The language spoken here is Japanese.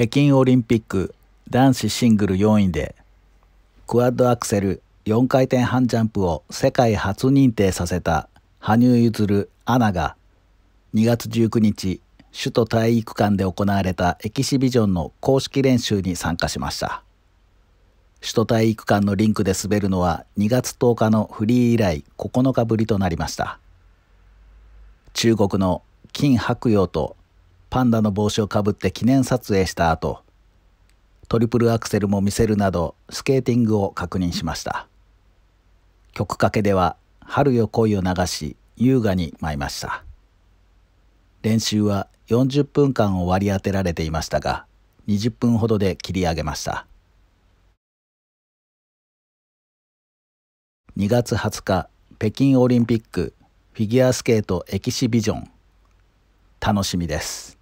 北京オリンピック男子シングル4位でクワッドアクセル4回転半ジャンプを世界初認定させた羽生結弦アナが2月19日首都体育館で行われたエキシビジョンの公式練習に参加しました首都体育館のリンクで滑るのは2月10日のフリー以来9日ぶりとなりました中国の金博洋とパンダの帽子をかぶって記念撮影した後、トリプルアクセルも見せるなどスケーティングを確認しました。曲かけでは春よ恋を流し優雅に舞いました。練習は40分間を割り当てられていましたが、20分ほどで切り上げました。2月20日、北京オリンピックフィギュアスケートエキシビジョン楽しみです。